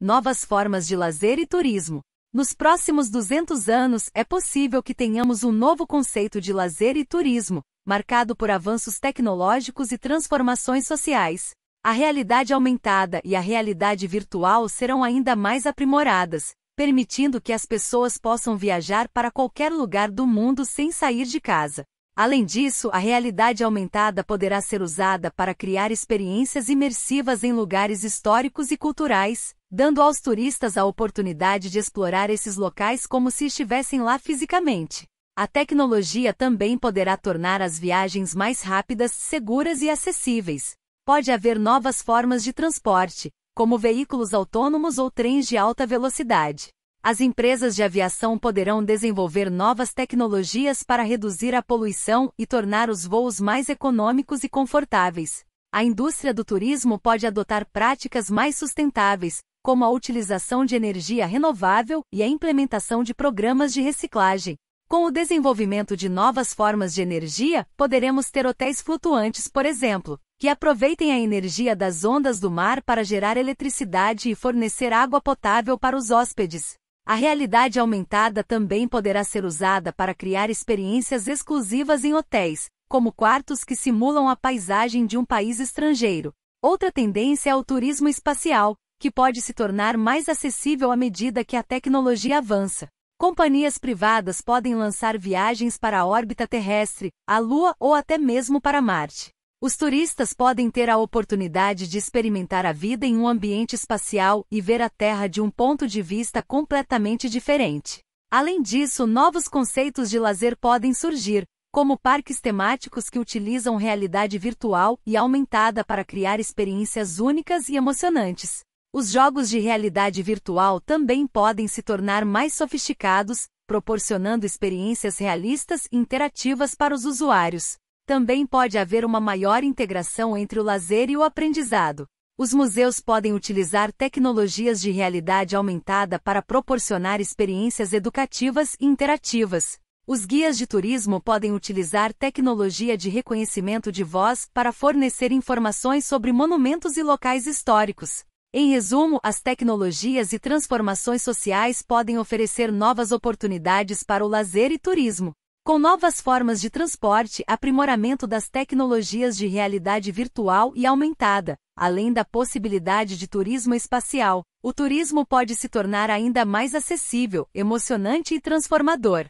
novas formas de lazer e turismo. Nos próximos 200 anos, é possível que tenhamos um novo conceito de lazer e turismo, marcado por avanços tecnológicos e transformações sociais. A realidade aumentada e a realidade virtual serão ainda mais aprimoradas, permitindo que as pessoas possam viajar para qualquer lugar do mundo sem sair de casa. Além disso, a realidade aumentada poderá ser usada para criar experiências imersivas em lugares históricos e culturais, dando aos turistas a oportunidade de explorar esses locais como se estivessem lá fisicamente. A tecnologia também poderá tornar as viagens mais rápidas, seguras e acessíveis. Pode haver novas formas de transporte, como veículos autônomos ou trens de alta velocidade as empresas de aviação poderão desenvolver novas tecnologias para reduzir a poluição e tornar os voos mais econômicos e confortáveis. A indústria do turismo pode adotar práticas mais sustentáveis, como a utilização de energia renovável e a implementação de programas de reciclagem. Com o desenvolvimento de novas formas de energia, poderemos ter hotéis flutuantes, por exemplo, que aproveitem a energia das ondas do mar para gerar eletricidade e fornecer água potável para os hóspedes. A realidade aumentada também poderá ser usada para criar experiências exclusivas em hotéis, como quartos que simulam a paisagem de um país estrangeiro. Outra tendência é o turismo espacial, que pode se tornar mais acessível à medida que a tecnologia avança. Companhias privadas podem lançar viagens para a órbita terrestre, a Lua ou até mesmo para Marte. Os turistas podem ter a oportunidade de experimentar a vida em um ambiente espacial e ver a Terra de um ponto de vista completamente diferente. Além disso, novos conceitos de lazer podem surgir, como parques temáticos que utilizam realidade virtual e aumentada para criar experiências únicas e emocionantes. Os jogos de realidade virtual também podem se tornar mais sofisticados, proporcionando experiências realistas e interativas para os usuários. Também pode haver uma maior integração entre o lazer e o aprendizado. Os museus podem utilizar tecnologias de realidade aumentada para proporcionar experiências educativas e interativas. Os guias de turismo podem utilizar tecnologia de reconhecimento de voz para fornecer informações sobre monumentos e locais históricos. Em resumo, as tecnologias e transformações sociais podem oferecer novas oportunidades para o lazer e turismo. Com novas formas de transporte, aprimoramento das tecnologias de realidade virtual e aumentada, além da possibilidade de turismo espacial, o turismo pode se tornar ainda mais acessível, emocionante e transformador.